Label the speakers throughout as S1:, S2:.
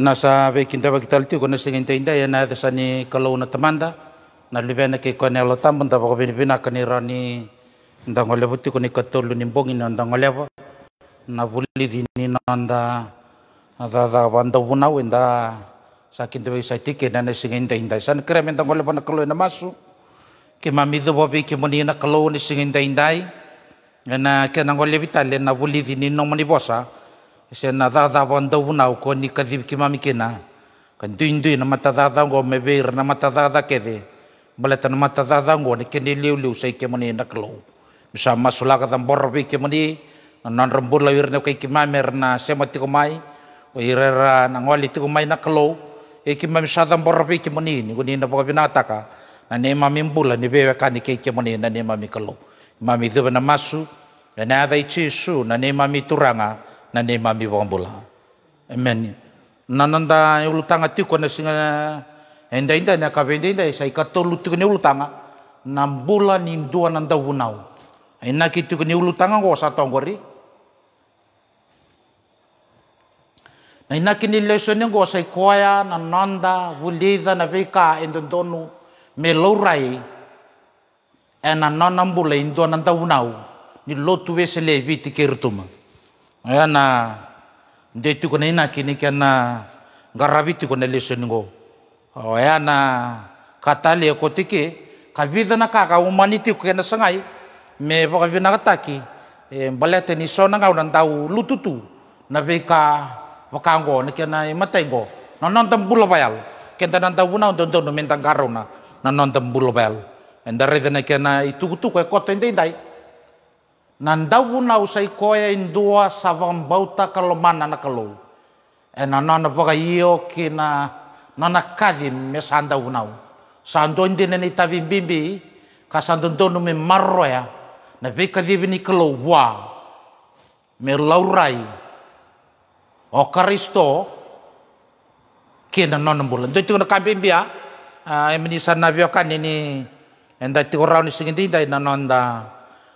S1: nasa ve kinta ba kitalti ko nasa inda ya na desa ni kalau na tamanda na libena kei ko nelo tambon ta ko bini bina kani rani ndango lebo ti ko ni ni mbongi na ndango na buli di nanda ada ada banda buna wenda sakinta ba sa tike na nasa kinta inda san kere men ndango lebo na kalau na masu ke mamido bobi ke moni na kalau ni singinda na ke na buli nomoni bosa se na da da wanda una o koni kadib ki mami kina kan duin duin na mata da da ngo me beir na mata da da Bale ta na mata da da ngo ne kene liu liu sai ke mani na klo bisa masula ka dan borbi ke mani nan rembur lawir ne kai ki mami na se mati ko mai o irera na ngoli ti ko mai na klo e ki mami sa tam borbi ke mani ni ko ni na binataka na ne mami mbula ni bewe ka ni ke ke na ne mami klo mami na masu na ne adai na ne mami turanga nane mami wong bola amen nananda e ulutanga tiko na singa enda inda na kavende enda e sai katolu tiko ne ulutanga nambula ni mdua nanda wunau ena kitu ne ulutanga ngo sa tongori na ina kini leso ne ngo sai koya na nanda wuliza na veka endondonu melourai ena e nanambula indua nanda wunau ni lotu wese levi tikertuma aya na nde tiko na ina kini kena na garabi tiko na leso ningo aya na katali e kotike na kaka umani tiko kia na sangai me baka bina kataki e mbalete ni so ngau tau lututu na beka wakango na kia e na imatengo na nontam bula bayal kenta na tau buna untuk untuk mentang karona na nontam bula bayal Enda redena kia na itukutuku e koto indai indai Nandau na usai koya indua savang bauta kalomana na kalou. E na nana baga iyo ki na nana kavi me sandau nau. Sando indi nene tavi bimbi ka sando ndonu me marroya na beka divi ni kalou wa me laurai o karisto ki na nana bulan. Doi tukuna kambimbi ya emini sana viokan ini enda tikorau ni singindi enda ina nanda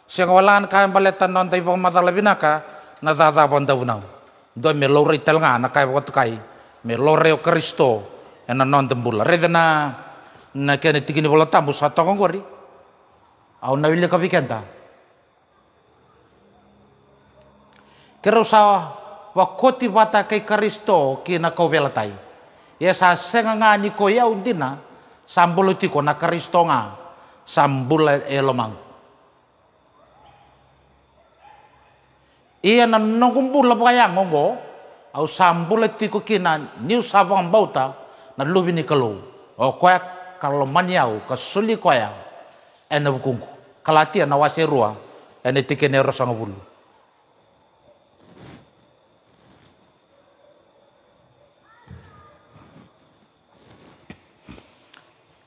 S1: Siang walaan kayan paletan non tai pong mata lebinaka na tata nau do me lore tel nga na kai pot kai me o kristo ena non tembula redena na kene tikini bola tamu sato kong kori. au na wile kapi kenta Kira sa wakoti wata kai kristo kina kau belatai ya sa senga ngani koya ya undina sambulo tiko na kristo nga sambula elomang Iya, na kumpul lapo kaya ngongo. Au sampul etiku kina niu savang bauta na lubi ni kalau. O oh, koyak kalau maniau kasuli koyak. Ena eh, bukungku. Kalatia na rua Ena eh, tikene bulu.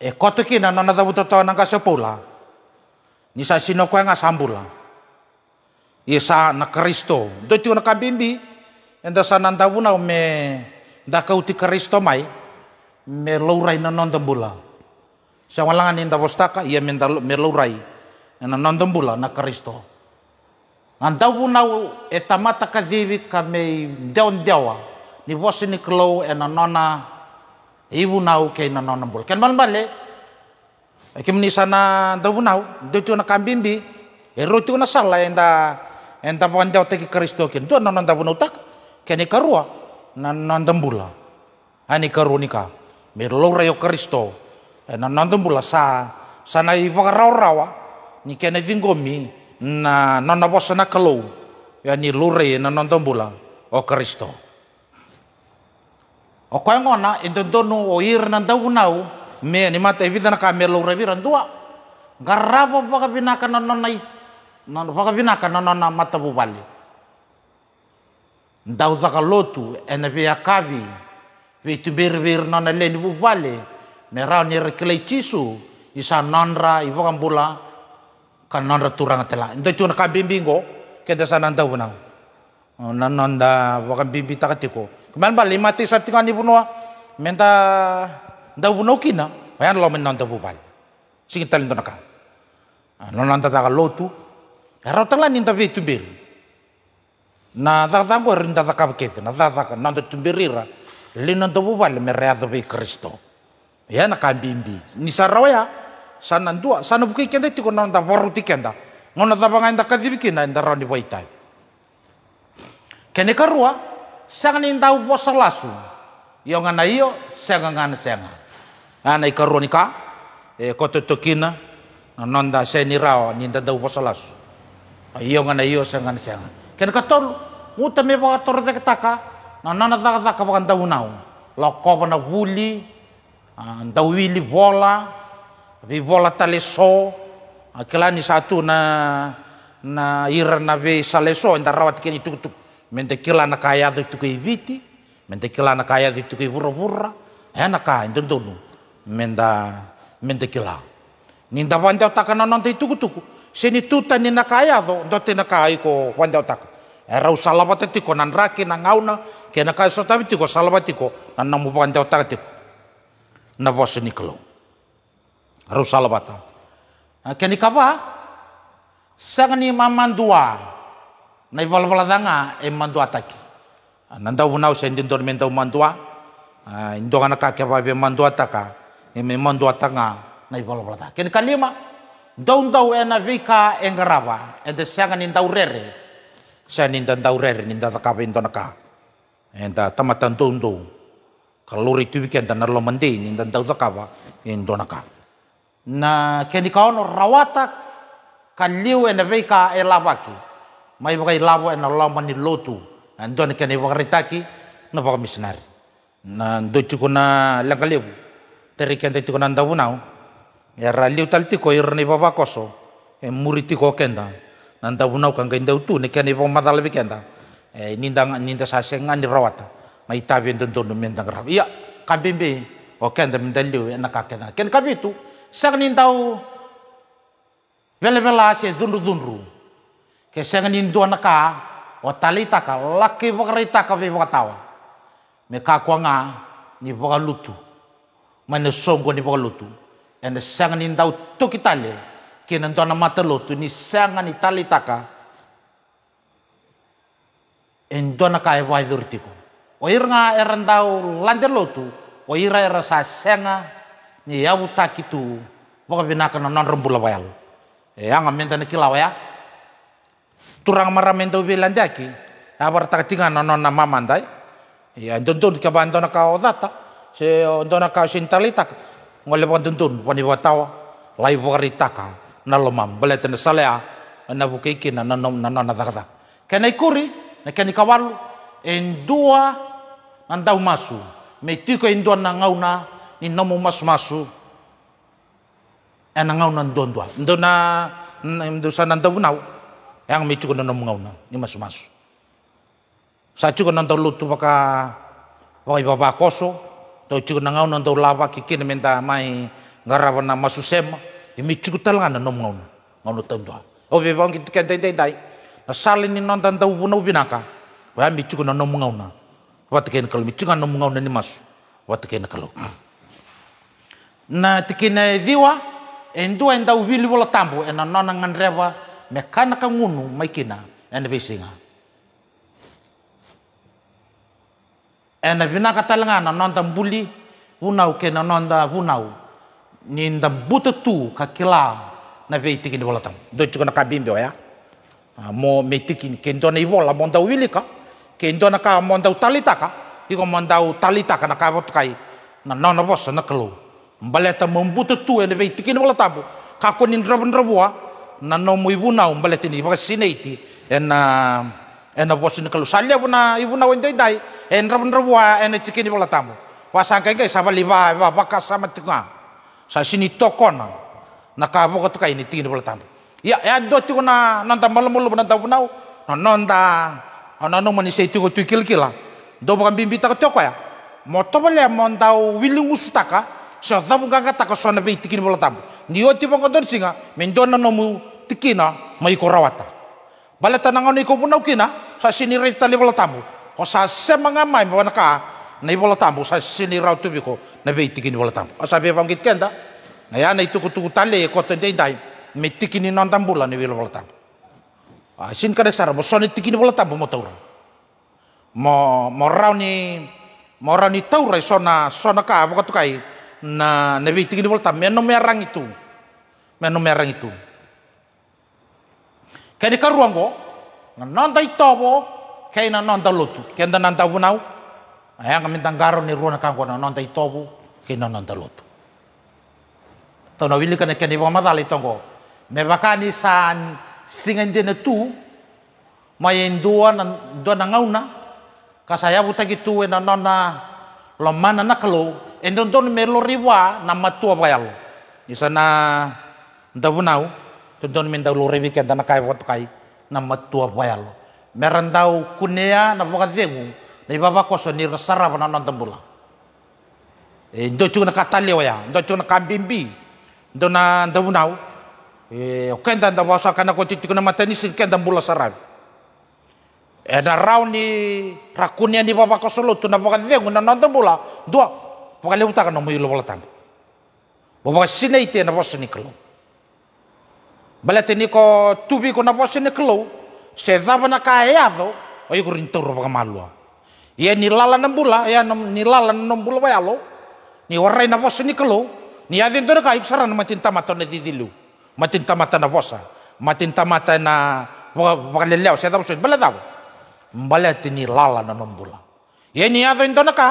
S1: E eh, koto kina nona tabu tatawa nangka sepola. Nisa sino nga sambula. Isa na Kristo. ti na kambimbi. enda sa nandauna me dakau ti Kristo mai, me lourai na bula. Sa walangan inda wastaka ia me, me lourai, na bula na Kristo. Andawuna e tamata kadivi ka me deon-dewa, ni wasi ni klo e na nona na u ke na nondambula. Ken malmale, e ni sana andawuna, dito na kambimbi, erotu na sala enda enta pancau teki kristo ken tu non nanta pun utak kene karua nan nantembula ani karunika mir lora kristo eh, nan tembula sa sana i pakarau rawa ni kene na na non na kalo ya ni lure nan tembula, o kristo o kau ngona intontono o ir nantau nau me ni mata evita na kamelo reviran dua garrapo pakapinaka non nai non faka vina ka non na bu bali ndau zaka lotu ena be akabi be bir non nana le ni bubale me ra ni reklei tisu isa nanra ibo ka non ra turanga tela ndo tuna ka bimbingo keda sana ndau na non nanda wakan bimbi takatiko keman bali mati sartingan ibu noa menta ndau buno kina wayan lo men nanda bubale sing talento naka non nanda oh, e eh, lotu Rautala ninta ve tumbir. Na ta ta ko rinta ta kap kef na ta ta na ta tumbirira. Le na to bubal me rea Kristo. Ya na kambimbi. Ni sarawaya sana ndua sana buki kenda tiko na ta waruti kenda. Ngona ta banga nda kadibiki na nda rani waitai. Kene karua sanga ninta upo salasu. Yo ya, ngana iyo sanga ngana sanga. Ana ikarunika e koto tokina nonda senirao ninda da upo salasu. Iyo ngana iyo sangan sangan. Ken kator, uta me bawa tor te ketaka, na zak taka taka tau nau. Loko bana wuli, tau wili bola, vi bola so kelani satu na na ira na ve so nta rawat keni tuk tuk. Mente kila na kaya tu kei ibiti, mente kila na kaya tu kei ibura bura, na kaya ndun dunu. Menda mente kila. Ninda wanda takana nonte tuku. Sini tuta ni nakaya do do te nakai ko wanda otak era usalava te tiko nan raki nan ngauna ke nakai sota tiko salabati ko nan namu wanda otak tiko na bos ni kelo era usalava ta ke ni kapa dua, mamandua na ibal baladanga e mandua taki nan nanda din dormen dormenda mandua indogana ka ke babe mandua taka e me mandua tanga na ibal balada ke kalima Dau tau ena vika engarawa, ente sangan in rere. Sen in tau rere, in takapa kapa naka, tonaka. Enta tamatan tuntu. Kalori tuwiken tan arlo mandi, in tau takapa in naka. Na kendi kaono rawata, kaliu ena vika e lavaki. Mai wakai lavo ena lama ni lotu. keni kendi ritaki, na vaka misinari. Na ndochukuna langkaliu. Terikan tetikuna nau ya rali utal tiko irni baba koso e muriti ko kenda nanda buna ukan inda utu ne ni ipo madal be kenda e ninda ninda senga ni rawata ma ndon ndon men menda grab iya kabimbi o kenda minda liu na ka kenda ken kabitu sang ninda u vele bela se zunru zunru ke sang nindu anaka o talitaka laki wakarita ka bi wakatawa me ka kwanga ni wakalutu mane songo ni ena sangani tau toki tale kena ntona mata tu ni sangani tale taka en entona kae wai durtiku oir nga eran dau lanjar lotu oira era sa sanga ni yau takitu waka binakana non rembula e yang amenta na kilawa ya turang mara minta ubi landaki abar takatinga non non na mamandai ya ntonton kabantona ka odata se ondona ka sintalita ngole pon tuntun poni iwa tawa lai wari taka na lomam bale tene salea na ki na nanom na nana dagada kena ikuri na kena en endua nandau masu me tiko dua na ngauna ni nomo masu masu ena ngauna ndondua ndona ndusa nandau nau yang me nomu nomo ngauna ni masu masu sa cukup nandau lutu baka wakai baba koso to nangau na lawa kiki minta mai ngarawa na masusema i cukup chuku na nom ngau ngau tam doa o kita bang ki na salin ni non tanta ubuna ubinaka wa mi chuku na nom ngauna nah. kalau mi chuku nom ni masu wa tekena kalau na tekena diwa endu enda ubili bola tambu ena nona ngan rewa mekana kangunu maikina ena besinga ena vina katalanga na nanda mbuli vunau ke na nonda vunau ni nda buta tu ka kila na vei tiki ni bolatang do chuko na kabimbe ya mo me tiki ni kendo na ibola monda wilika ka kendo na ka monda utalitaka iko monda ka na ka kai na nona bosa na kelu mbaleta buta tu ena vei tiki ni bolatambu ka ko ni ndrobo ndrobo na no muivunau mbaleta ni baka ena ena bosin kalu salia buna ibu na wendai dai enra rabun ena en tiki bola tamu wasangkai kai sama liba ba bakas sama tengah sa sini tokona na kabo ini tiki ni bola tamu ya ya do tiko na nanta malam malam nanta no mani anano manise tiko tukil kila do bukan bimbita tak toko ya moto bale ya, montau wiling usutaka so tamu ganga taka so na be tikini bola tamu ni oti bongkon singa mendona nomu tikina mai korawata balatan tanangon iko punau kina sa sinirita ni bala tambu. semangamai sa semangamay mawana ka na ibola tambu sa siniraw tubiko na beitikin ibola tambu. Asa be bangkit kenda. Na ya na itu kutu tale ko tendai dai metikin ni non tambula ni ibola tambu. Ah sin kada sara mo soni tikini ibola tambu mo taura. Mo mo raw mo raw taura e sona sona ka na na beitikin ibola tambu. Menom merang itu. Menom merang itu. Kedi karuango, na nanda itobo, kei nanda lotu, kenda nanda vunau, ayang kami tanggaro ni ruana kangko na nanda itobo, kei na nanda lotu. Tono wili kana kedi wamadali tongo, me san singan ya dene tu, mayen dua na dua na kasaya buta gitu, na nona lomana na kalo, endon don melo riwa na matua bayalo, isana ndavunau, tonton min tau lore weekend tana kai wot kai na matua bayal. meran tau kunea na poka tengu na ibaba so ni rasara non tembula e ndo na leo waya ndo chung na kambimbi ndo na ndo bunau e okenda nda wasa kana koti titik na matani sin kenda bula sarai e na rau ni rakunia ni baba so lotu na poka tengu na non tembula dua poka leuta kana mo yulo bola tambo Bapak itu yang bos kalau balete ni ko tubi ko na pose ne klo se dava na ka e ado o yo kuri ntoro paka malua ia ni lala na bula ia ni lala na bula wa yalo ni warai na pose ni klo ni adin toro ka iksara na matin tamata na didilu matin tamata na posa matin tamata na wakaleleo se dava soi balete dava balete ni lala na mbula ia ni adin toro ka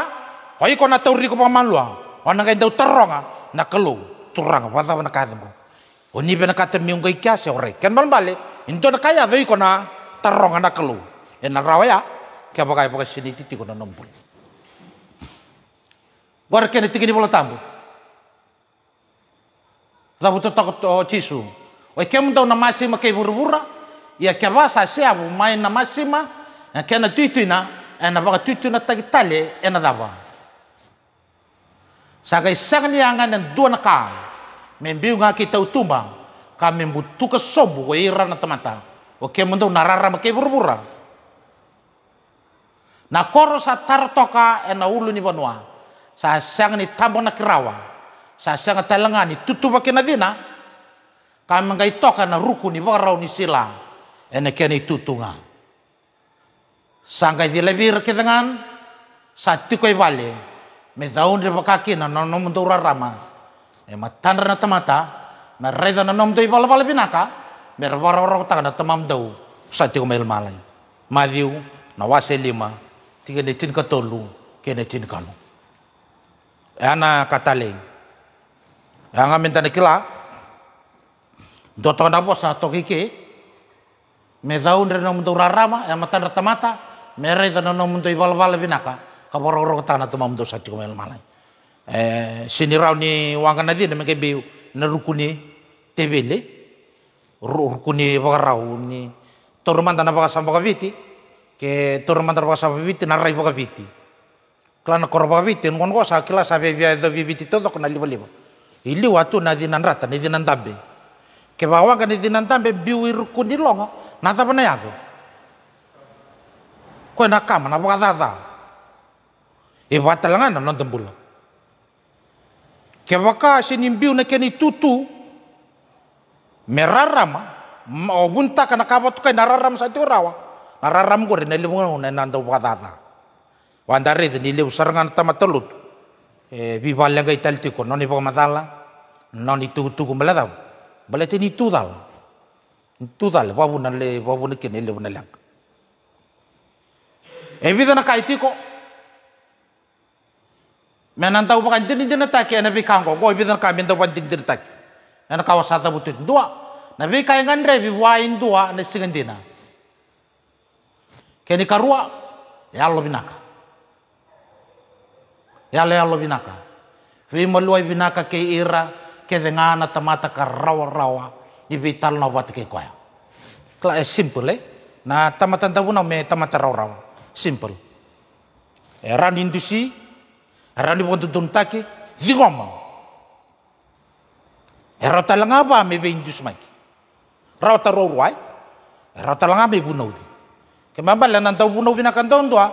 S1: o yo kona tauri ko paka malua o na ka indau taronga na klo turanga wadava na ka ademo Oni bena kata miung kai kia se orei. Ken bal bale. Into na kaya doi kona tarong ana kalu. Ena rawaya. Kia pakai pakai sini titi kona nombol. War kene tiki ni bola tambu. Tabu to takot o chisu. Oi kia tau na masima kai buru-bura. Ia kia basa se abu main na masima. Kena tuituina. Ena baka tuituina tagitale. Ena daba. Sakai sakni angan en dua nakang membiunga kita utumba kami ke sobu wa irana tamata oke ke narara make burbura na koro sa tartoka ena ulu ni banua sa sang ni tambo na kirawa sa sang talanga ni tutu ke na dina kami mangai toka na ruku ni warau ni sila ena ke ni tutunga sangkai ke dengan satu koi me mezaun dia bakaki na nono e matandra na tamata na reza na nom toi bala bala pinaka mer waro wara taka na tamam dau sa kumel malai madiu na wase lima tiga ne tin katolu ke ne tin kanu e ana katale e anga minta ne kila doto na bosa toki ke me dau ndre nom rarama e tamata me reza na nom bala bala pinaka ka waro wara taka na tamam dau sa kumel malai Eh, seni raw ni wanganadi na meke beu na rukuni tebele rukuni baka raw ni tormanta na baka samba viti ke tormanta baka samba viti na rai baka viti klana korba viti ngon go sakila sabe bia do viti todo kona liba, libo ili watu na dinan rata na dinan dambe ke bawa kan dinan dambe biu rukuni longo na tapa na yato ko na kama na baka dada Ibu talangan non tembulong kebaka senin biu na tutu merarama o bunta kana kaba tukai nararam sa tu rawa nararam ko rin nalimu na nanda wakatata wanda rin nilimu sarangan tamatelut e viva lenga italti ko noni pamatala noni tutuku meladaw balete ni tudal tudal babu na le babu na keni le bunalak e vida Menan tahu pakan tin tin tak ya nabi kangko ko bidan kamin tahu pakan tin tin tak. Nana kawasata butuh dua. Nabi kaya ngandre bi wine dua na dina. Keni karua ya Allah binaka. Ya Allah ya Allah binaka. Fi maluai binaka ke ira ke dengana tamata ka rawa rawa di vital na wat ke koya. Kla eh, simple eh. Na tamatan tahu na me tamata rawa rawa. Simple. Eran eh, indusi Άρα λοιπόν τον τον τάκι διγόμα. Ερώτα λαγάπα με βέιν του σμάκι. Ρώτα ρορουάι. Ερώτα λαγάπα με βουνόδι. Και με μπάλε να τα βουνόδι να καντών τουά.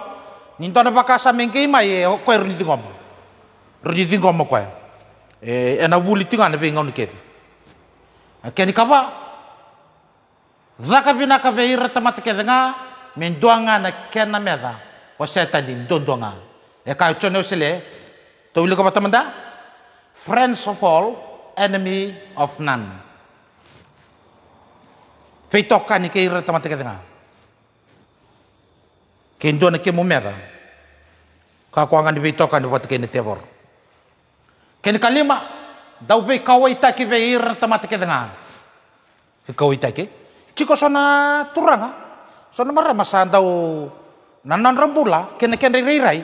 S1: Νιν τώρα πακάσα με και είμαι κοέ ρουλι διγόμα. Ρουλι διγόμα κοέ. Ένα βούλι τι γάνε βέιν γόνι κέφι. Και αν καβά. Δάκα βινάκα βέιρα τα ματικεδεγά. Μην τουάγα να κένα μέδα. Ο σέτανιν τον τουάγα. Eka sile, usile. To wili koma tamanda. Friends of all, enemy of none. Peitoka ni keira tamata kedenga. Kendo na kemu mera. Kakuanga ni peitoka ni watu kene tebor. Kene kalima. Dau pe kawai taki pe ira tamata kedenga. Kawai taki. Ciko sona turanga. Sona mara masandau nanan rambula kene kene rirai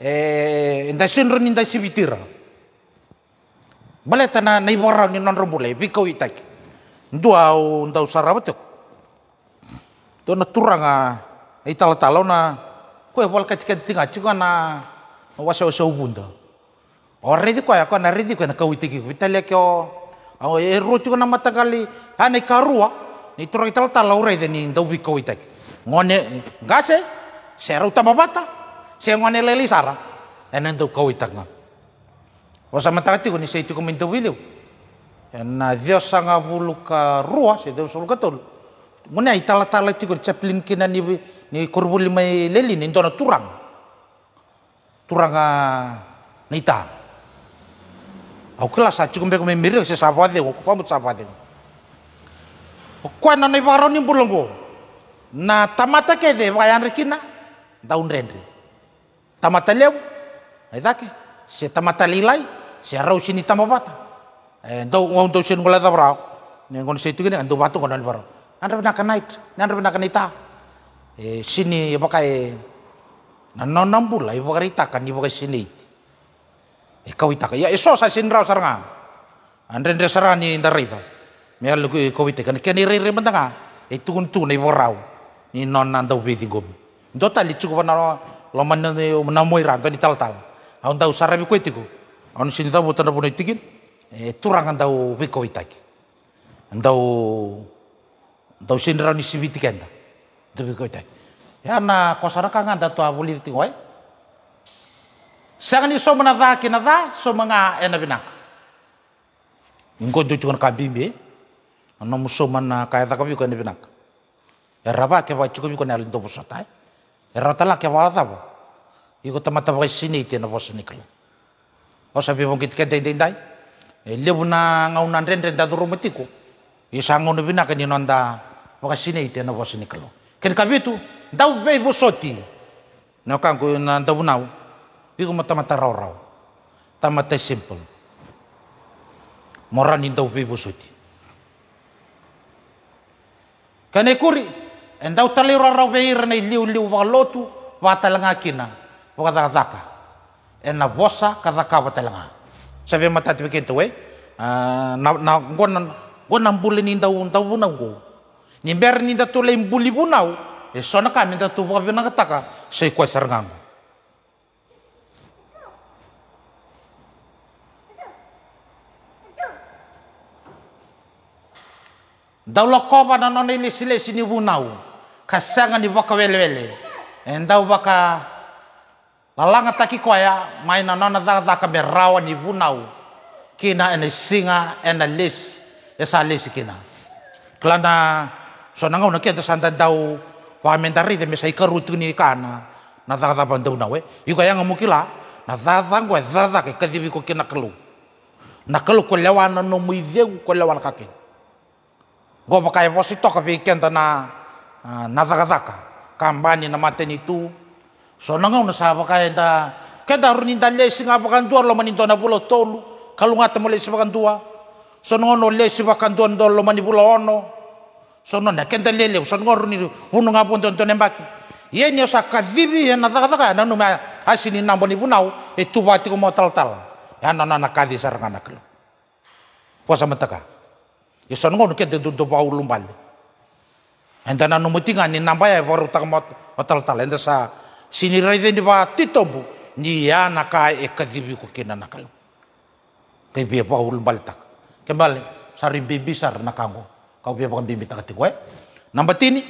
S1: nda eh, senre ni nda sivitira bale tana nai borra ni non rombule bikau itak ndua au ndau sarawa teko to na turanga ai tala tala na koe wal kat kat tinga chuka wasa wasa ubunda o redi koe ko na redi koe na kau itiki vitale kyo o e ro chuka na mata kali ane karua ni turanga tala tala ore ni ndau bikau itak ngone ngase Serau tambah bata, Siang sengone leli sara tu kau itanga wasa matati kuni sei tuku minta wiliu Ena dia sanga ka rua sei tu sulu tol muna itala tala tiku chaplin kina ni ni kurbuli mai leli ni ndona turang turanga ah, nita au kela sa ah, cukup beko memiri se savade aku pamut savade ko kuana nei baroni bulongo na tamata kede vayan rekina daun rendri tamata ai dake, se tamata lilai, se arau sini tamabata Eh, do, ngau dau sin ngula dabrau ne ngon se tukine andu batu ngon barau andra bina kanait andra bina kanita e sini pakai na nonambu lai pakarita kan ibu sini e kau itaka ya eso sa sinrau saranga andre andre sarani ndarita me alu ko vite kan keni re re mandanga e tukun tu nei borau ni non nandau bidingum Dota li cukup na lamanya menamui ranto di tal-tal. Aun tahu sarabi kue tiku. Aun sini tahu buta pun itikin. Eh, Turangan tahu lagi. itaki. Tahu tahu sini rani sibiti kenda. Tahu wiko itaki. Ya na kosana kangan tahu Sekarang livi semua ay. Sangan kena menata kinata so binak. enabinak. Ingkon tu cuman kabimbe. Ano musuh mana kaya tak kau enabinak. Ya raba kewa cukup kau nyalin tu pusatai. Era tala ke wa Iko tamata wakai sini iti oh, eh, na vosu nikalo. O sabi kente iti na ngau nan ren ren dadu Iya I na bina kani nonda wakai sini iti na vosu nikalo. Ken kabitu, dau bei vosoti. Na kanko na dau nau. Iko matamata rau rau. Tamata simple. Moran in dau bei vosoti. Kane kuri, en eh, tali rau rau bei rana i liu liu wakalotu, watalanga kinang wakazakazaka ena vosa kazaka watelanga sabe matati kento gitu, eh? we eh, na na ngona na mbule ni ndau ndau na ngo ni mber ninda nda tole mbuli bunau e sona kami nda tu wabi na kataka sai kwa sarngangu Daula kova na nona ili sile sini bunau kasanga ni baka wele wele endau baka Lalanga taki koya mai na nona taka taka berawa ni bunau. Kina ene singa ene lis. Esa lis kina. Kelana sonanga una kia tesantan tau wamentari de mesai karutu ni kana. Na taka taka bandau nawe. Eh? Yuka yanga mukila Na taka ngwe taka ke kadibi ko kina kelu. Na kelu ko lewana no muideu ko lewana kake. Gua pakai posito ke pikir na ah, na taka taka. Kambani na mateni tu. So nanga una sapa kaya ta kada runin tan le singa pakan tua lo manin tona pulo tolu kalunga tamo le pakan tua nanga no le pakan tua ndo lo mani pulo ono so nanga kenda le le nanga runin tu unu nga pun tonton embaki ye iya ni osa kavivi iya na taka taka na numa asini nambo ni punau e tu bati mo tal tal ya na na na kadi sarangana kelo puasa mataka ye ya sona ngono kenta tonton bau lumbali Entah nanu mutingan ni nambah ya baru tak mau tal entah sa Sini raithe ni wa titombu ni ya na ka e kadibi ko kena na kalu. Kai bia pa ul baltak. Kembali sari bibi sar na Kau bia pa bibi takati ko eh. Namba tini.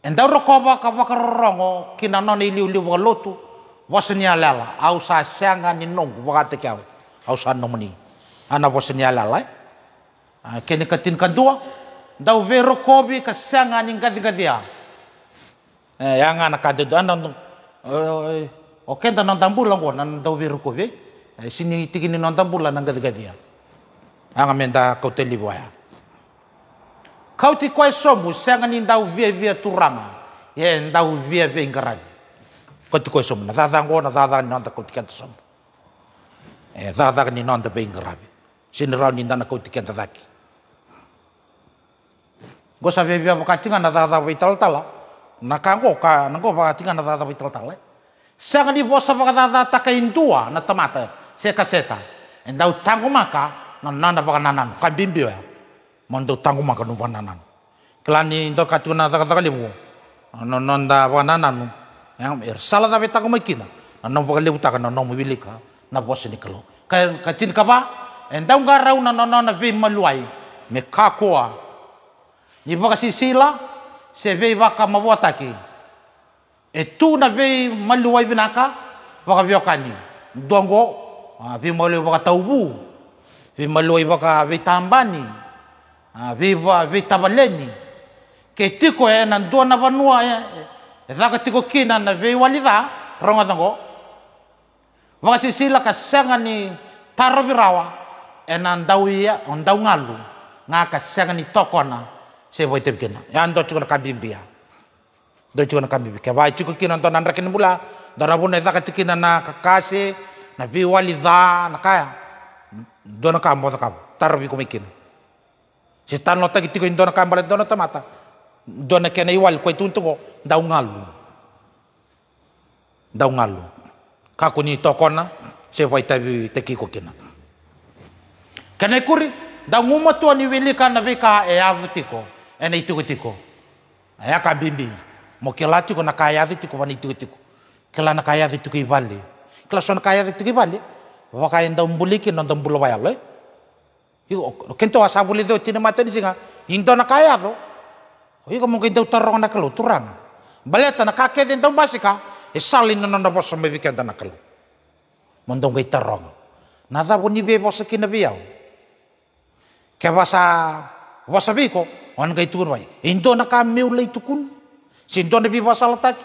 S1: Enda rokoba ka rongo kina non iliu liu lotu. Wasenya lala au sa sanga ni nong wakate kau. Au sa nomoni. Ana wasenya lala eh. Ah, kene katin kadua dau vero kobi ka sanga ning gadi gadia eh yang anak kadu dan nang oke dan nang tambul lang nan dau vero kobi eh, sini tiki ni nang nang gadi gadia anga ya kau teli ya. kau ti koi somu sanga dau via turama ya dau via via ingaran kau ti koi somu na dadang ko na dadang kau ti kat eh dada ni nang ta be ingarabi sini rau ni dana kau ti kat Go sa bia mo katinga na tata pa ital tala. Na kango kan, nang ko katinga na tata pa ital tala. Sa ngani bo kata pa tata kain na se kaseta. Endau tango maka na nana pa nanan. Kan bimbi ya. Mondo tango maka no nanan. Kelani indo katuna tata kali bo. Non non da pa nanan. Yang er sala tapi tango makina. Nan pa kali utaka nan mo bilika. Ah. Na bo se nikalo. Kain katin ka ba? Endau garau na na bin maluai. Me kakoa ni vakasisila sisila se vei waka e tu na vei maluai vinaka vakaviokani viokani dongo vi maluai waka taubu vi maluai waka vi tambani ke tiko e na dua na vanua e raka e, tiko kina na vei walida ronga dongo waka sisila ka senga ni virawa e na ndau ia ndau ngalu ngaka senga ni tokona sewa itep kena yan do chukuna kambimbia do chukuna kambimbia ke vai chuku kina to nan rakin bula darabuna ita katikina na kakase na bi wali dha na kaya do na kambo ta kambo tarbi kumikin si tan lota kitiko indo na kambale do na tamata do na kena iwal ko ituntuko dau ngalu dau ngalu kakuni tokona sewa itabi teki kina kana kuri da nguma ni wili kana vika e eh, avutiko ena ituitiko aya kabimbi mo kela kaya di tiko wani ituitiko kela na kaya di tiko ibali kela so na kaya di tiko ibali waka enda umbuliki nonda mbulo kento asavuli do tina matani singa indo na kaya do Iko mungkin do tarong na kelo turang baleta na kake den do basika esalin nonda boso mebi kenta na kelo mondong kai tarong nada boni be boso kina biau ke basa biko wan kai tukun wai into na kam meu tukun sinto na pi pasal tak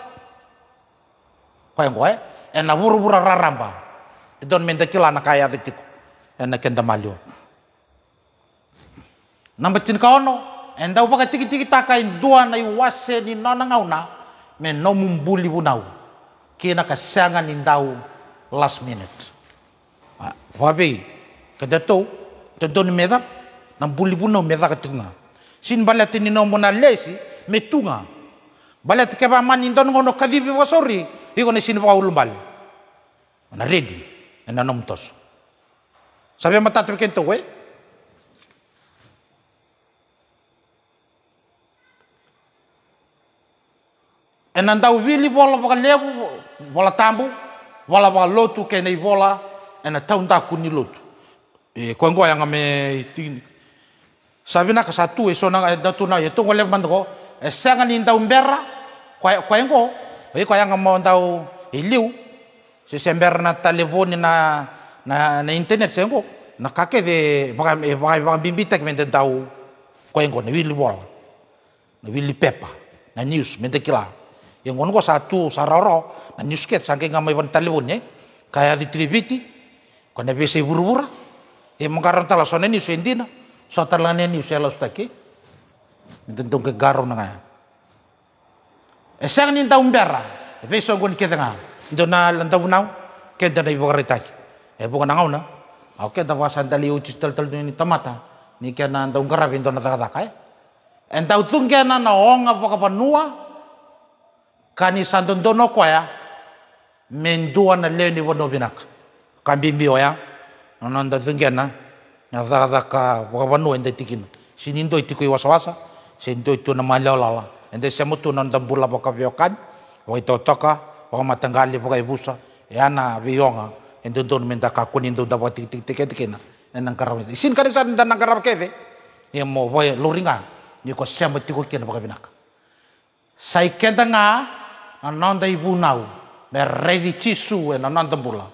S1: kai ngoi en na buru buru raramba don menta kila na kaya tiku en na kenda malio namba cin kaono en dau paka tiki tiki takai dua na iwase ni nona ngauna men no mumbuli bunau kina kasangan ni last minute wabi kada to ni meda nam bunau meda katunga sin sy ny mbala teninao mbona lesy metuga mbala tikevamanindonogono kavivi vasori iko na sini vakaulumbali na redi enanao mitoso savia matatu vikeni tou e ena dau vili vola vakalevu vola tabu vola vakalotu kenei vola ena taudaku ni lotu e koegoaeaga me Sabi na kasatu iso nang datuna yeto wala man ko. Esangan in taw berra. Kway kwayang ko. Ay kwayang mo taw iliw. Si sember na telepon na na, na internet sen ko. Nakake eh, de eh, baka baka baka bimbitek men taw. Kwayang ko na wili wall. Na wili pepa. Na news men kila. Yang ngono ko satu sararo, na news ket saking ngamay pan telepon ne. Eh. Kaya di tribiti. Kone bese buru-buru. Yang mengkarang talasonen news endina. Sotarlane ni usela taki, Dentong ke garo nanga, Esang nin taong bera. Epeso gon kita nga. Ndo na nau, ke Kenta eh, na ibogaritaki. E bukan nangau na. Au ke wa sandali ucis tel tel ni tamata. Ni kaya na pintu na taka taka, e eh. Entau tung na na naonga pakapanua. Kani santun kwa ya. Mendua na leni wono binak. Kambimbiwa ya. Nonanda tung kaya na na ka wakawanu ente tikin sinindo itiku wasa sinindo itu na lala, ente semutu na ndambula wakavyokan matangali boka ibusa yana e vionga ente ntun minta tik ente ndapa tikitikitikina nang karaw ente sin karisa nda e nang karaw keve ya mo wai luringa ni ko semutiku kina sai kenda nga anonda ibunau na redi chisu e na nandambula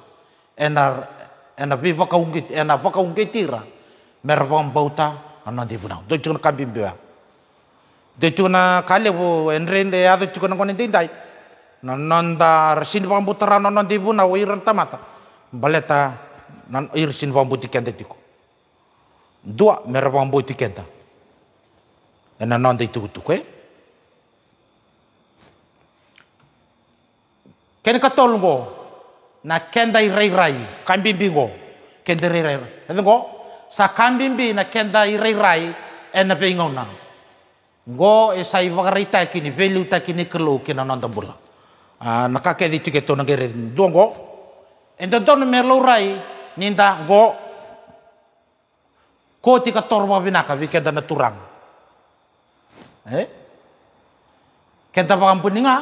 S1: enar ena pipa kaungkit ena pa kaungkitira merpang bauta ana de bunau do chuna kampim bia de chuna kale bu enrende ya do chuna kone tindai nononda resin pambutara nonon de bunau tamata baleta nan irsin pambuti kende tiku dua merpang buti kenda ena nonda itu tuku eh Kena katolong na kenda irairai bingo kenda irairai ngo sa kambimbi na kenda irairai ena peingona ngo esa ivagarita kini velu ta kini kelo kina nanda bula ah na ka kedi tike to ngere dongo endo don merlo rai ninda ngo ko tika torba binaka vikenda na turang eh kenta pakampuninga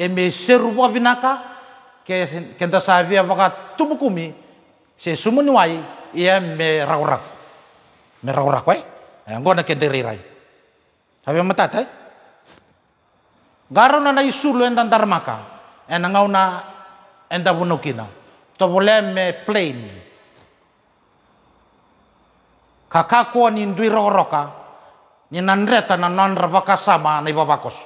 S1: eme seru binaka ke kenta savia waka tubu kumi se sumun wai ia me raurak me raurak wai eh? eh, ngona kenta rirai tapi matata eh? garo na naisulu entan tarmaka ena ngau na enta bunukina to bole me plain kakakua ni ndui rokoroka ni nanreta na nonra waka sama na ibabakos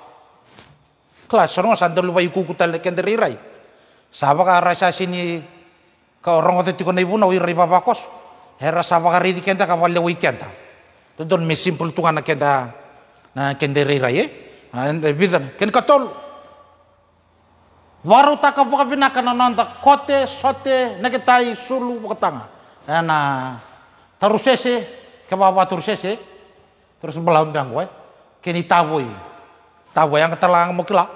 S1: klas sorongo sandal wai kukutal kenta rai Sapa Sabaka rasa sini ka orang ote tiko na ibuna wira riba bakos. Hera sapa sabaka ridi kenta ka wale wai kenta. Tudon me simple tunga kan na kenta na kende na ye. Nah, Bidan ken katol. Waru taka buka ka na nanda kote sote na i sulu buka tanga. Eh, na tarusese bawa tarusese terus belaun gangguan kini tawoi. Tawoi yang ketelang mukila.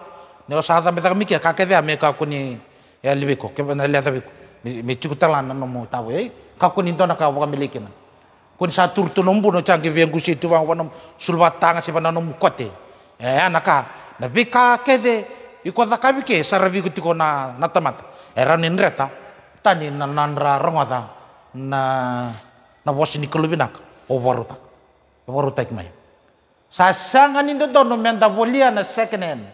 S1: ne osa ta mikia, mikir kake ame ka kuni yalibiku kebanaliyathabiku michikutalana nomu tawe eh? kakunintona kawakambilikina kun sa turtunombu no changi viengusi tu wang wanom sulwatanga si wananom kote Eh, anaka na bika kede iko dakabi ke sarabi kutiko na natamata eranin eh, reta tani na nanra rongata na na wasini kulubinak owarutak owarutak mai sasangan indo dono menda bolia na second hand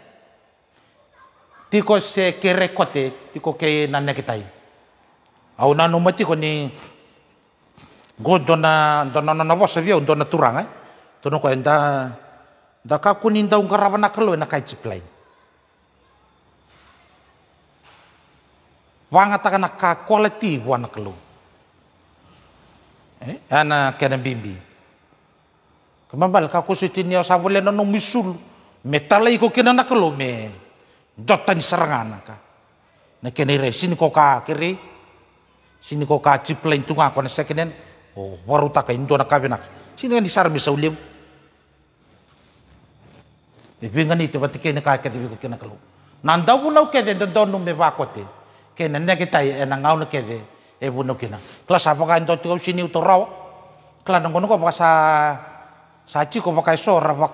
S1: tiko se ke kote tiko ke na au na no mati ko go dona dona na wo se vio dona turanga eh. tono ko enda da ka kunin da ungara bana kelo na kai ciplai wanga ta kana ka quality wana kelo eh ana kana bimbi kemambal ka kusutin yo savole no metalai ko kena na me serangan serenganaka. Nek kene re sini kok kiri Sini kok kaji pelentung aku nek sekenen. Oh, waru tak kain tuana kabinak. Sini kan disar bisa ulim. Ibi kakek ibi ke kelu. Nandau pun lau kede dan donum be pakote. Kene nek kita ya, enang ngau de e Ebu kina Kelas apa kain indo kau sini utorau. Kelas nengkono kok paksa saji ko pakai sor, apa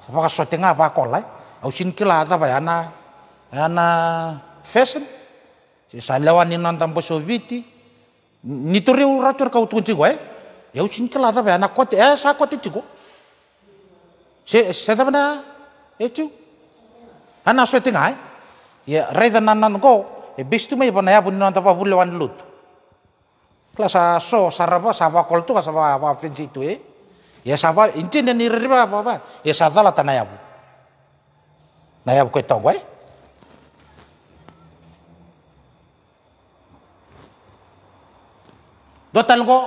S1: pakai sotenga kolai. Au sin kila ta bayana ya, ana fashion sy zalahoan'ny nantambo sovity nitoreo raha tory ka hotontsiko e eo tsy nikilata avy ana koty e sa koty tsiko sy satavana etsio ana soe tegna e ia nanan nananko e besy tuma iva na yavo ninantapavole ho an'ny loto lasa so sarava sava kolto ka sava va fensi itu e ya sava intin ni ririva va va ya sadala tanayabo nayabo ko tongwe Total ko,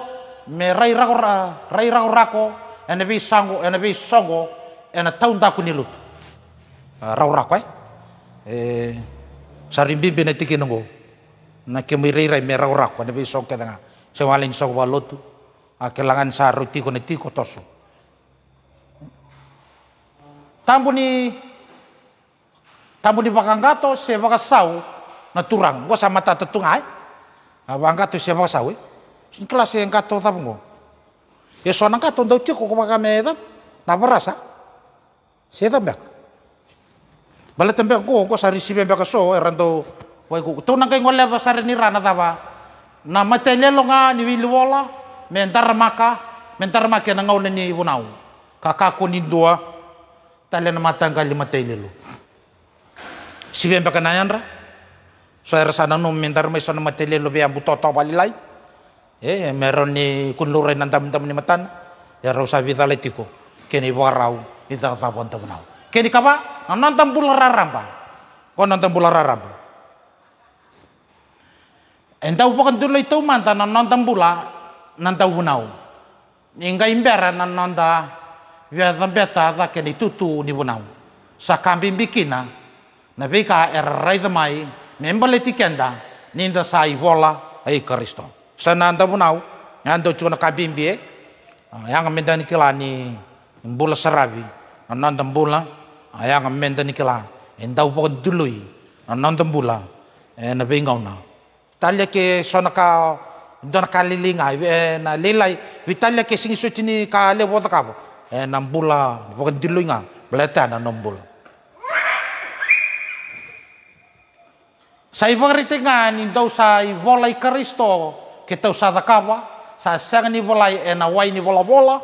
S1: me rai rako rai rako rako, ene bi sango, ene bi songo, ene taun taku nilut. Ah, rau rako eh. E, bi tiki nungo. Na kemi rai rai me rau rako, ene bi songo kedanga. Se walin songo walotu, akelangan sa ruti ko neti ko toso. tambuni ni, tambu ni se bakasau, na turang. Gua sama tata tungai, bakanggato eh? se bakasau eh. Sun kelas yang kato tapungo. Ya suana kato ndau ciko kuma kame edam. Na berasa. Si edam bek. Bala tembe ko ko sari si bembe ka so erando. Wai ko to nang ngole ba sari ni rana taba. Na nga ni ah, wili wola. Mentar maka. Mentar maka na ngaule ni ibunau. Kakako ni dua. Talen matang kali Si nayan So era sana mentar mai sana matele lo be ambu balilai. Eh, meron ni kunluray ng damdam ni matan ya raw sabi taletiko kini waraw ni tatapuan tamunaw kini kapa ang nantam bulararam pa kon nantam bulararam pa Entau pakan tulay tuman ta nan nantam bula nantau hunaw. Inga imbera nan nanda via zambeta za kini tutu ni hunaw. Sa kambing bikina na bika er raizamai mai, tikenda ninda sai vola ai Kristo sana sananda bunau cuma chuna kabimbi ah, yang menda ah, nikila ni mbula sarabi ananda mbula yang menda nikila endau pokon dului bulan mbula na na talya ke sonaka linga eh na lelai vitalya ke singi sutini ka le eh na mbula pokon dului nga na bulan Sa ibang ritingan, daw sa iwalay Kristo, kita usah kawa, sa sang ni bola ena eh, wai ni bola bola.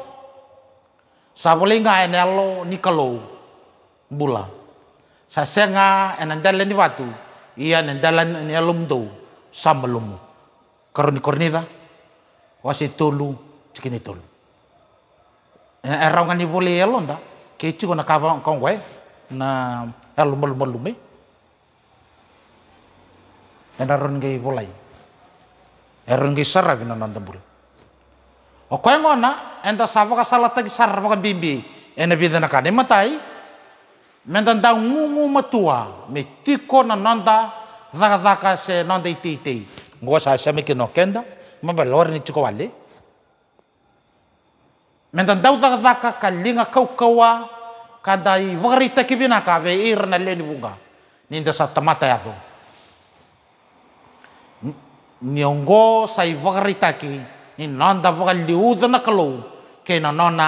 S1: Sa boleh ngai ena lo ni kalau bula. Sa senga ena jalan ni batu. Ia ena jalan ni alum tu sambelum. Karuni kornida. Wasi tulu, cikini tulu. Ena erau ni boleh elonda. Kecu kona kawa kong wai na elum elum elum eh. Ena ron gay erungi sarra bina nandambul o koy ngona enda savoka salata gi sarra boka bimbi ena bidana kane matai menda nda ngungu matua me tiko na nanda dhaka dhaka se nanda iti iti ngo sa sa me kenda mamba lore ni tiko wale menda nda dhaka dhaka kalinga kaukawa kada i wakarita kibina kabe irna leni bunga ninda sa tamata ya niongo sai ki ni nanda uza na kalu na nona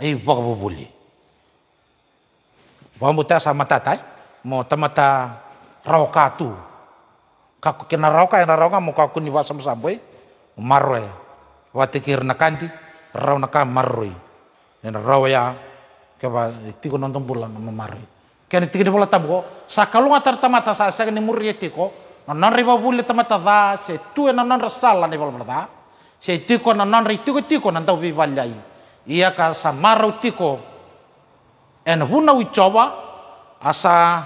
S1: ai wakabubuli wamuta sama tatai mo tamata raukatu kaku kena rauka yang rauka mo kaku ni wasam sampai marwe watikir nakanti rau naka marwe yang rau ya keba tiko nonton bulan marwe kena tiko bola tabu sakalu ngatar tamata sa sa ni murri e Anu nonon riba bule tama tada se tu ena nonon resala ne bala da. Se tiko non ri tiko tiko nan tau bibalai. Ia ka samara tiko. En huna ucoba asa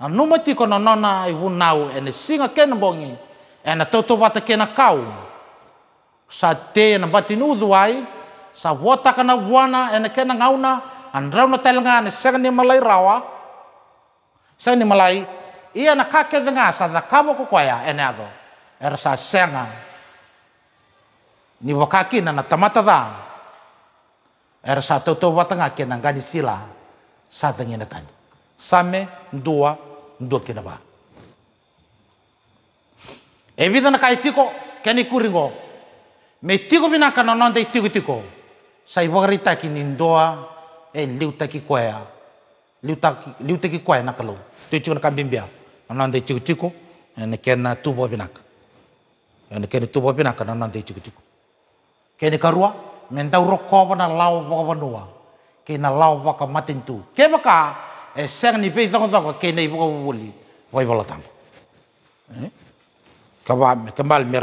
S1: anuma tiko nona i hunau ene singa ken bongi. En toto wata kena kau. Sa te ena batin uduai sa wota kana wana en kena ngauna anu na telanga ne segani malai rawa. Segani malai ia na kakedenga sa na kamo kukwaya eneado era sa senga ni wakaki na natamatada era sa toto watanga kena ngani sila sa tengina tani same dua dua kena ba evida na kai tiko keni kuringo me tiko bina kana nonde tiko tiko sa kini ndoa e liutaki kwaya liuta liutaki kwaya na kalau tu chuna kambimbia tiku, chikchiko ene kena tubo binaka ene kena tubo binaka nanande chikchiko kene karua mentau roko na lau bo banua kena lau baka matintu kema ka e seng ni pei zong zong kena ibu ka wuli boi bala tambo kaba kembal e me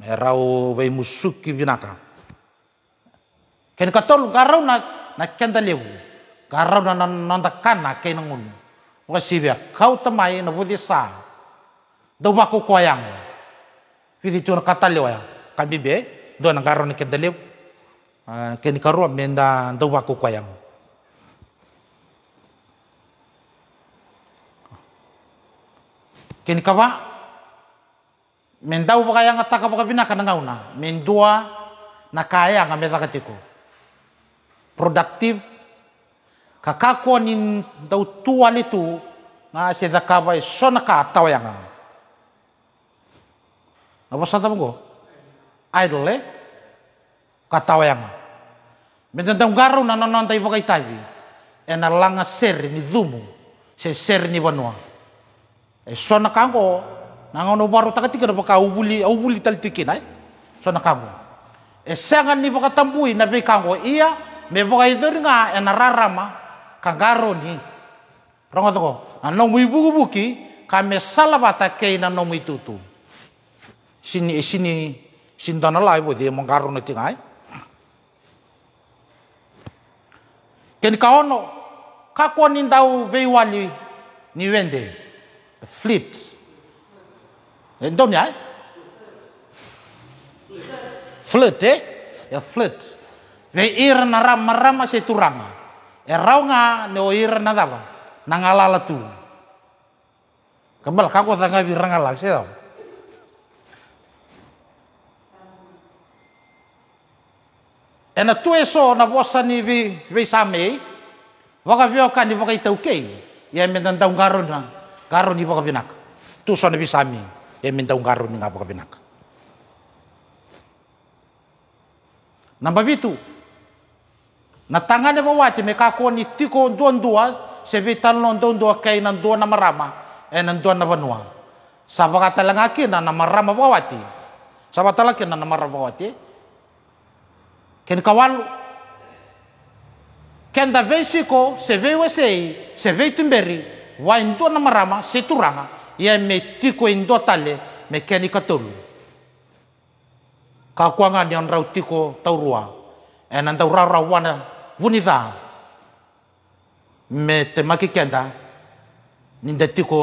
S1: merau wai musuki binaka kene katolu karau na na kenda lewu karau na na nda kana kena ngunu ngasibia kau temai na budi sa do maku koyang vidi chur katalyo ya kabibe do na garo ni kedalip ah, ken karu menda do maku koyang ken kawa mendau bakaya ngataka bakabina kanangauna mendua na kaya ngameta katiko produktif kakakua nin dau tuali tu na se dakawa so sona ka tawayanga na basa tam go idol eh katawayanga medandam garu na nanon tay bagay e ena langa ser ni zumu se ser ni vanua e so na ngono nangono baru takatika na ka ubuli ubuli tali ay so na kango e ni baka tambui na be kango ia me bagay dur nga ena rarama kangaro ni rongo toko anong mui buku buki kame salabata kei na no mui tutu sini eh, sini sindana lai bo dia mongkaro na tingai eh? ken kaono ni nindau vei wali ni wende flip eh, ndoni Flip eh ya flip. vei ira na rama se turanga. Erau nga ne o na dava na ngalala tu kambal kako tanga vi rangala se dava ena tu eso na vosa ni vi vi samei vaka vi oka ni waka ita kei ya mendan tau garon na garon ni vaka binak tu so na vi sami ya mentan garon ni ngapa vaka Nambah itu, na tangane mawati me kakoni tiko ndua se vital no ndondua ndua kai na marama e nandua na banua sabaka talaga kina na marama mawati sabaka talaga kina na marama mawati ken kawalu ken da vesiko se vewe sei se vei tumberi wa ndua na marama se turanga ia me tiko ndua tale me ken ikatolu kakuangan yang rautiko taurua enang taurau rawana ونظام متماكي كندا نندتيكو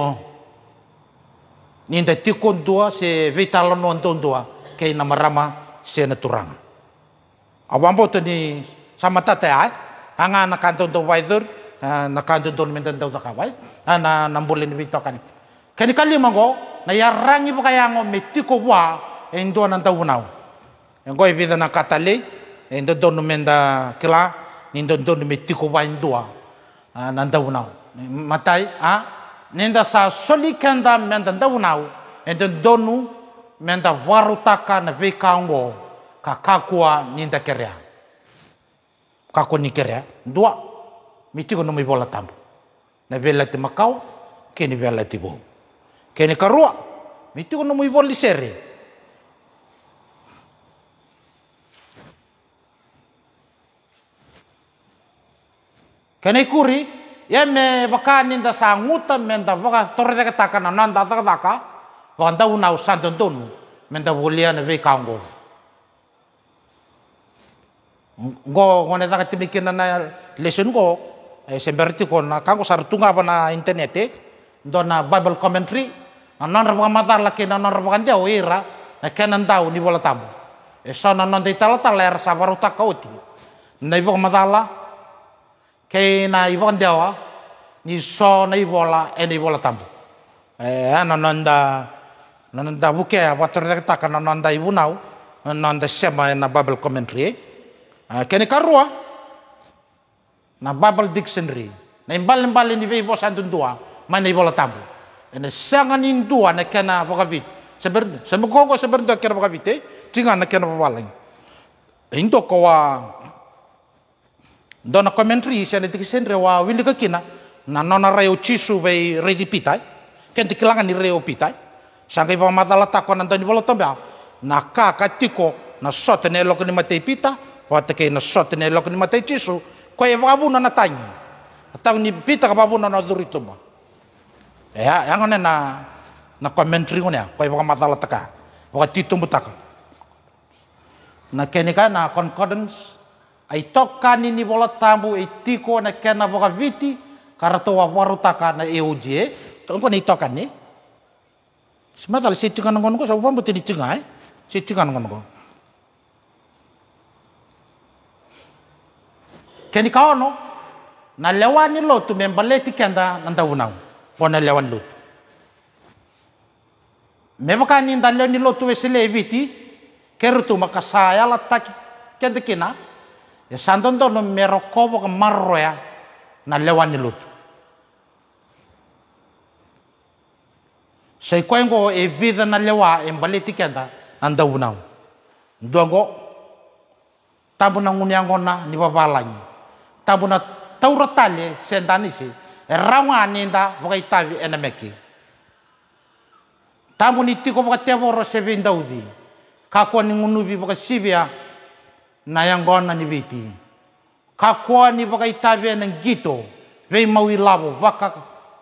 S1: نندتيكو ندوا سي فيتالون ندوا كي نمرما سي نتوران awambo tani sama tate ai anga nakanto to waizur nakanto to menden to zakawai ana nambulin bitokan kani kali mango na yarangi bukayango metiko wa endo nanta unau engoi bidana katale endo donumenda kila nindo ndo metiko tiko wa indua ah, nanda matai a ah, ninda sa soli kenda menda nda endo donu menda warutaka na vekango kakakua ninda kerea kako ni kerea ndua mitiko no mi bola tambo na vela te makau keni vela bo keni karua metiko no mi bola Kene kuri ya me baka ninda sanguta menta baka torre de kataka na nanda ta kataka wanda una usan tontun menta bulia ne vei kango go ngone ta katimikin na lesson go e eh, semberti ko na kango sartunga pa internet e. bible commentary na non rabaka mata laki na non rabaka dia ira na kenan tau ni bola e so na non de tala tala er sabaruta kauti na ibo ke kan na i wanda dewa ni so na i bola e i bola tambu e eh, ana ah, nonda nonda buke a ah, water de ta kana nonda i bunau nonda sema na babel commentary ke eh? ah, kene karua na babel dictionary na imbal imbal ni be dua, ma na i bola tambu ene sangan dua, na kana wakabit seber semukogo seber do kera wakabite eh? tinga na kana walang indo kowa dona commentary isi ane tiki sendre wa wili ka kina na nona reo chisu bei redi pitai ken tiki langan ni reo pitai sangka ipa mata lata ko nantoni bolo tombe na kaka ka tiko na sote ne loko ni matei pita wa na sote ne loko ni matei chisu ko e na natangi atau ni pita ka wabu na noduri tumba ya e yang e ane na na commentary ngone ko ipa mata lata ka wa titumbu taka na kenika na concordance ai tokkani ni bola tambu ai tiko na kena boka viti to wa warutaka na euje tongko ni tokkani semata le sitikan ngon ko sabu pambu dicengai, cengai sitikan ngon ko keni kaono na lewani lotu membaleti kenda nanda unau bona lewan lotu mebakani nda lewani lotu wesile viti kerutu makasaya lataki kenda kina Ya santon to no merokopo ke marro ya na lewan ni Sai koen go e vida na lewa e mbali tikenda nanda unau. Nduango tabu na nguni angona ni babalanyi. Tabu na tauratale ya, sendani si rawa ninda bokai tabi enameki. Tabu ni tiko bokai teboro sebindaudi. Kakua ni ngunubi bokai sibia ya, na yangona ni biti. Kakua ni bakai tabe na gito, vei mawi labo, waka,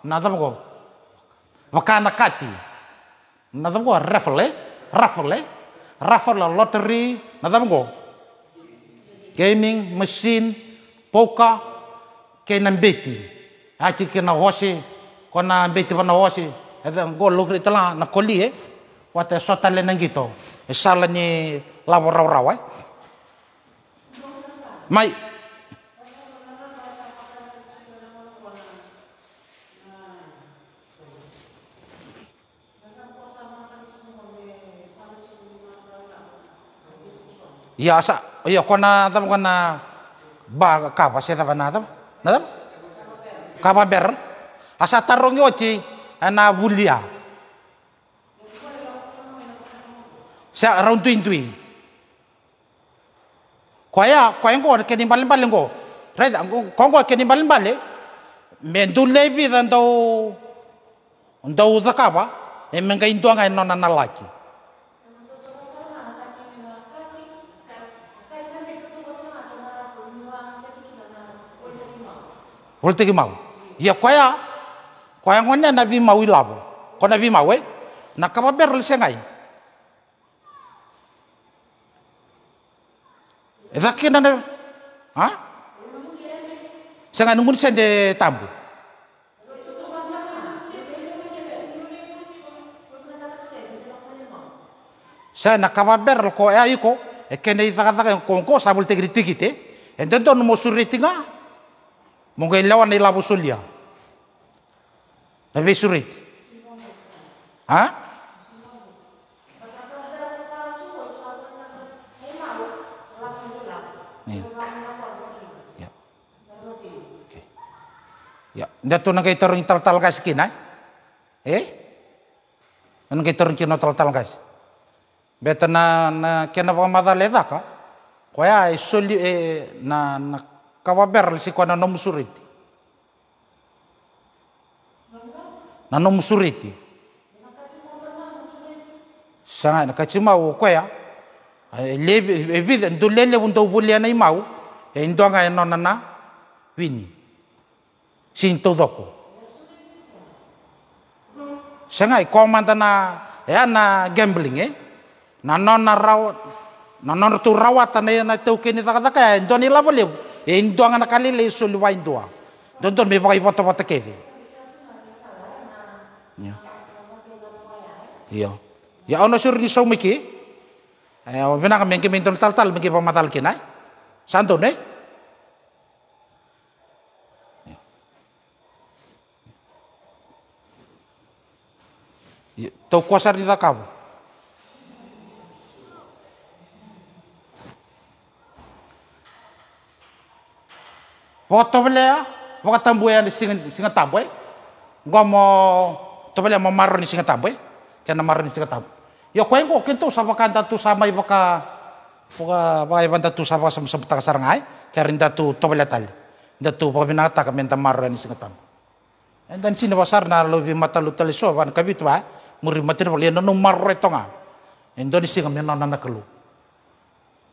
S1: nadam ko, waka nakati, nadam ko, raffle, raffle, raffle lottery, nadam ko, gaming machine, poker, kay ng biti. Ati kina hosi, kona biti pa na hosi, edhe ngo lukri tala na koli eh, wate sotale ng gito, isala e ni labo raw raw eh. Mai. Ya sa, ya kona tam kona ba kapa seta na tam, na tam? Kapa ber? Asa tarong yoci, ana bulia. Sa raun tuin tuin. kwaya kwaengo kedi mbali mbali ngo reda kongo kedi mbali mbali mendu lebi dando ndo zakaba emenga ngai nona na nalaki Voltegi mau. Ia kwaya kwaya ngone na bi mau ilabo. na bi mau eh. Na kaba berl sengai. Edha kenda na ha? nunggu sen de tambu. Sa nakababer ko ya iko e kata ithaka konko sabul tegri te, Enten eh? suri mo mungkin lawan ilawan labu sulia, Tapi suri, Ha? Ya, ndato na kay tarong taltal kas kinay. Eh? Ano kay tarong kino taltal kas? Beta na na kena pa madaleda ka. Kaya ay soli eh, na na kawaber si kwa na nomusurit. Na nomusurit. Sanga na kachima wo kaya. Ah. Eh, Lebe evid eh, ndulele bundo bulia eh, e na imau. Indonga na na wini. sin doko, sengai komanta na ya na gambling eh na non na rawat na non tu rawat na na teu kini taka taka ndon ila bole ndo ngana kali le sulu wa ndwa don don me bai bota pota keve ya ya ya ono suri ni sou miki eh ona na kamengke mental tal miki pamatal kinai santo eh? Teu kosa ri cabo. Poko tobelea, poko tambue di singa singa tambue. Eh. Gua mau tobelea mo marro ni singa tambue. karena marun di singa eh. Ya kau yang ngo kento sama kanta tu sama iba ka poka ba iba tu sama sama sama tak sarangai. Kerin tu tobelea tal. Da tu poka binata ka menta marro ni singa tambue. And sini wasar na lobi mata lu teleso ban kabit ba muri matir pali no anu marre tonga indonesia ngam na na kelu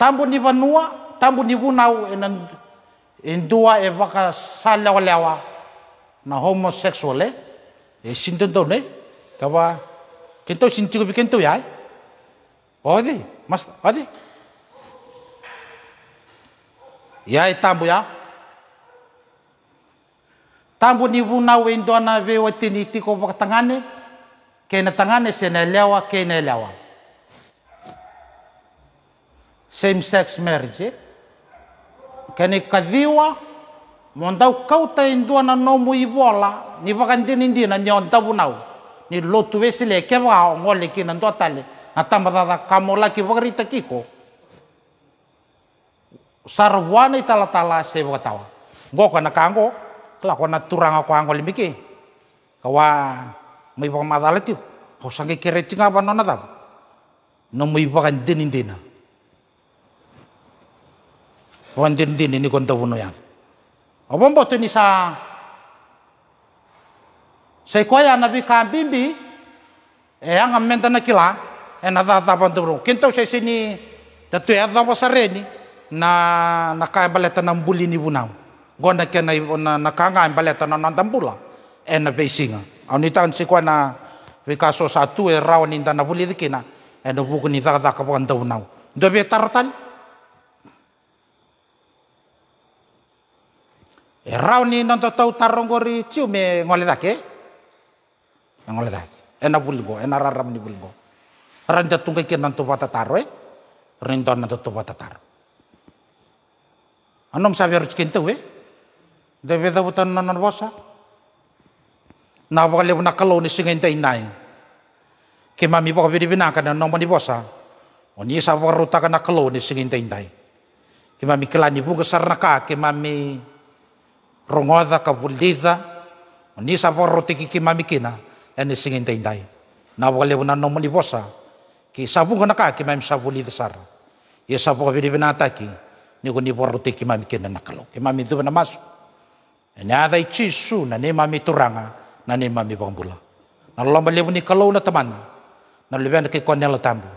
S1: tambu ni Tambun tambu ni gunau enan indua e baka sala walawa na homosexual e e sindon do ne kawa kento sintigo bi kento ya odi mas odi ya e tambu ya tambu ni gunau e indona ve watini tiko baka tangane kinatanganes inaelewa kinaelewa same sex marriage eh? kanikathiwa mondau kauta indua na no muivola nivakandini ndina nyontavu nau ni lotu vesile keva ngole tali, ndo tale atambathata kamola kivakarita kiko sarwana italatala sevakatawa ngoko na kango kelakona turanga kwa ngole miki kawa mai pa dala tiu, ho sange kere tinga pa nona tapo no mai pa kan deni dena pa kan deni ni kon ya. eh, tapo no yang apa eh, ni sa sai koya na bi kan bimbi e anga menta na kila e na da da pan tobro kento sai sini tatu ya da pasareni na na kai baleta na mbuli ni bunau gonda kena na na kanga baleta na nandambula e eh, na singa. Aunitan sikuana wikaso satu e rawa nintana pulirikina e no buku nitaka taka zaga nau. bukan tartan. E rawa ni nanto tau tarongori ciu me ngole dake. Ngole dake. E na bulgo, e na raram ni bulgo. Randa tungkai kian nanto pata taro e. Rinto nanto pata taro. Anom sabi harus kintu e. Dobe dabutan nanan bosa na wakale na kalau ni singa intai nai ke mami poko pidi pina kana nong mani bosa oni sa waruta kana kalau ni singa intai nai ke mami kelani buka sarna ka ke mami rongoda ka oni sa waruti ki mami kina ene singa intai nai na wakale na nong mani bosa ki sabu kana ka ke mami sabu lida sar ye sa poko pidi pina taki ni ko ni waruti ki mami kina na kalau ke mami tu na masuk Ene ada ichisu na ne mami ranga Nanima mami bula na lomba lebu ni kalau na taman na lebe na ke konela tambu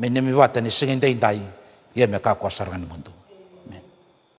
S1: me ne mi wata ni singin dai dai ye me ka ko mundu